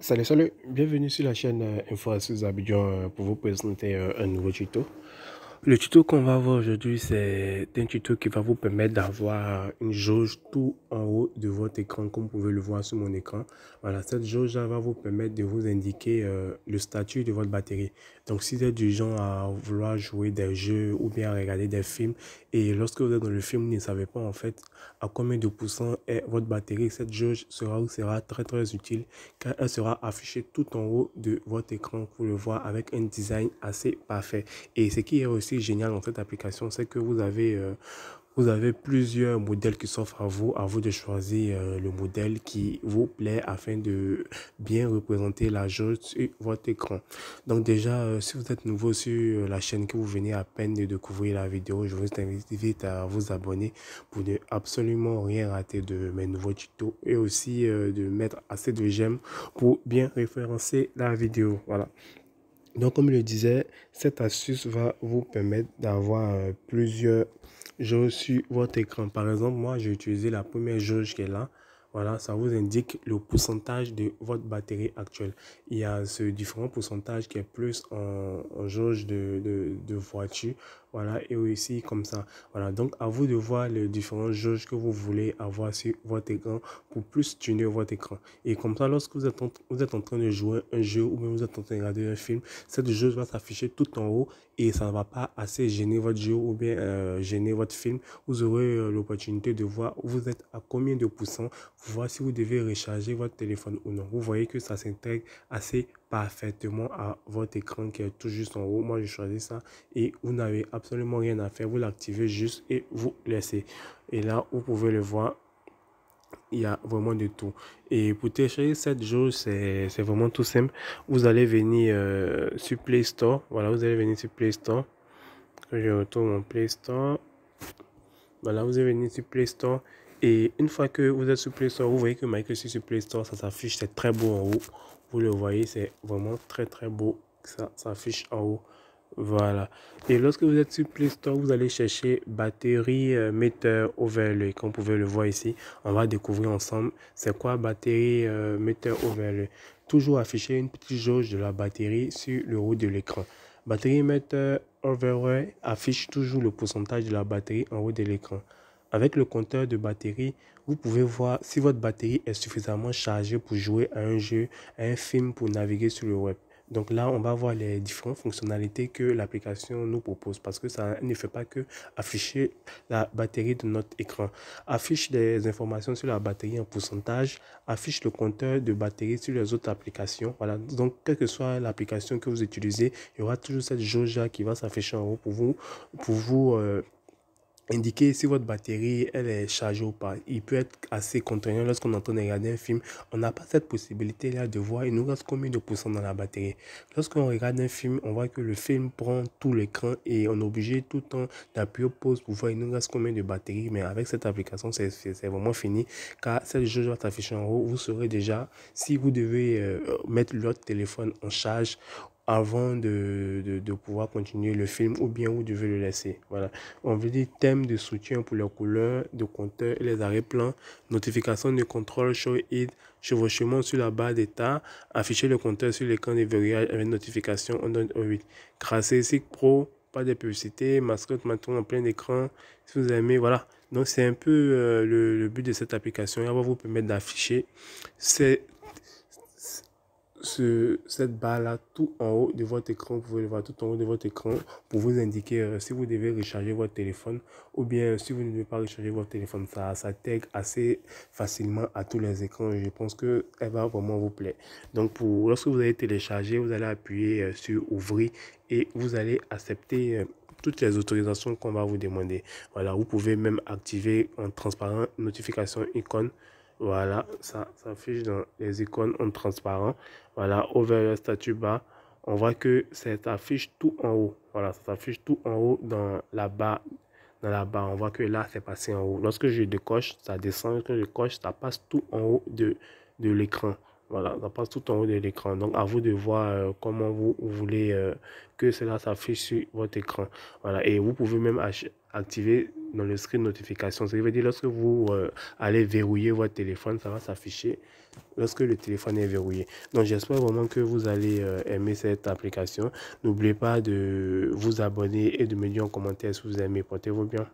Salut, salut, bienvenue sur la chaîne euh, Info Abidjan euh, pour vous présenter euh, un nouveau tuto. Le tuto qu'on va voir aujourd'hui, c'est un tuto qui va vous permettre d'avoir une jauge tout en haut de votre écran, comme vous pouvez le voir sur mon écran. Voilà, cette jauge va vous permettre de vous indiquer euh, le statut de votre batterie. Donc, si vous êtes du genre à vouloir jouer des jeux ou bien regarder des films, et lorsque vous êtes dans le film, vous ne savez pas en fait à combien de pourcents est votre batterie, cette jauge sera ou sera très très utile car elle sera affichée tout en haut de votre écran pour le voir avec un design assez parfait. Et ce qui est génial dans cette application, c'est que vous avez, euh, vous avez plusieurs modèles qui s'offrent à vous, à vous de choisir euh, le modèle qui vous plaît afin de bien représenter la jauge sur votre écran. Donc déjà, euh, si vous êtes nouveau sur la chaîne, que vous venez à peine de découvrir la vidéo, je vous invite à vous abonner pour ne absolument rien rater de mes nouveaux tutos et aussi de mettre assez de j'aime pour bien référencer la vidéo. Voilà. Donc, comme je le disais, cette astuce va vous permettre d'avoir euh, plusieurs jauges sur votre écran. Par exemple, moi, j'ai utilisé la première jauge qui est là. Voilà, ça vous indique le pourcentage de votre batterie actuelle. Il y a ce différent pourcentage qui est plus en, jauge de, de, voiture. Voilà, et aussi comme ça. Voilà, donc à vous de voir les différents jauges que vous voulez avoir sur votre écran pour plus tuner votre écran. Et comme ça, lorsque vous êtes en, vous êtes en train de jouer un jeu ou bien vous êtes en train de regarder un film, cette jauge va s'afficher tout en haut et ça ne va pas assez gêner votre jeu ou bien euh, gêner votre film. Vous aurez euh, l'opportunité de voir vous êtes à combien de pourcents voir si vous devez recharger votre téléphone ou non. Vous voyez que ça s'intègre assez parfaitement à votre écran qui est tout juste en haut. Moi, j'ai choisi ça et vous n'avez absolument rien à faire. Vous l'activez juste et vous laissez. Et là, vous pouvez le voir il y a vraiment de tout. Et pour télécharger cette chose c'est vraiment tout simple. Vous allez venir euh, sur Play Store. Voilà, vous allez venir sur Play Store. Je retourne en Play Store. Voilà, vous allez venir sur Play Store et une fois que vous êtes sur Play Store, vous voyez que Microsoft sur Play Store, ça s'affiche, c'est très beau en haut. Vous le voyez, c'est vraiment très très beau. Ça s'affiche en haut. Voilà. Et lorsque vous êtes sur Play Store, vous allez chercher batterie euh, metteur meter overlay. Comme vous pouvez le voir ici, on va découvrir ensemble c'est quoi batterie euh, metteur meter overlay. Toujours afficher une petite jauge de la batterie sur le haut de l'écran. Batterie meter overlay affiche toujours le pourcentage de la batterie en haut de l'écran. Avec le compteur de batterie, vous pouvez voir si votre batterie est suffisamment chargée pour jouer à un jeu, à un film, pour naviguer sur le web. Donc là, on va voir les différentes fonctionnalités que l'application nous propose parce que ça ne fait pas que afficher la batterie de notre écran. Affiche des informations sur la batterie en pourcentage, affiche le compteur de batterie sur les autres applications. Voilà, donc quelle que soit l'application que vous utilisez, il y aura toujours cette jauge qui va s'afficher en haut pour vous, pour vous euh, indiquer si votre batterie elle est chargée ou pas. Il peut être assez contraignant lorsqu'on de regarder un film. On n'a pas cette possibilité là de voir il nous reste combien de poussons dans la batterie. Lorsqu'on regarde un film, on voit que le film prend tout l'écran et on est obligé tout le temps d'appuyer pause pour voir il nous reste combien de batterie. Mais avec cette application, c'est vraiment fini car cette jauge va s'afficher en haut. Vous saurez déjà si vous devez euh, mettre l'autre téléphone en charge avant de, pouvoir continuer le film ou bien tu veux le laisser. Voilà. On veut dire thème de soutien pour les couleurs, de compteur et les arrêts plans, notification de contrôle, show it, chevauchement sur la barre d'état, afficher le compteur sur l'écran de verrouillage avec notification, on donne 8. sic Pro, pas de publicité, mascotte maintenant en plein écran, si vous aimez, voilà. Donc c'est un peu euh, le, but de cette application, elle va vous permettre d'afficher C'est ce, cette barre-là tout en haut de votre écran. Vous pouvez le voir tout en haut de votre écran pour vous indiquer euh, si vous devez recharger votre téléphone ou bien euh, si vous ne devez pas recharger votre téléphone. Ça, ça assez facilement à tous les écrans. et Je pense que elle va vraiment vous plaire. Donc, pour, lorsque vous allez télécharger, vous allez appuyer euh, sur ouvrir et vous allez accepter. toutes les autorisations qu'on va vous demander. Voilà, vous pouvez même activer en transparent notification icône voilà, ça s'affiche dans les icônes en transparent. Voilà, over le statut bas, on voit que ça s'affiche tout en haut. Voilà, ça s'affiche tout en haut dans la barre. Dans la barre, on voit que là, c'est passé en haut. Lorsque je décoche, ça descend. Lorsque je décoche, ça passe tout en haut de, de l'écran. Voilà, ça passe tout en haut de l'écran. Donc, à vous de voir euh, comment vous voulez euh, que cela s'affiche sur votre écran. Voilà, et vous pouvez même activer dans le screen notification. Ça veut dire lorsque vous euh, allez verrouiller votre téléphone, ça va s'afficher lorsque le téléphone est verrouillé. Donc j'espère vraiment que vous allez euh, aimer cette application. N'oubliez pas de vous abonner et de me dire en commentaire si vous aimez. Portez-vous bien.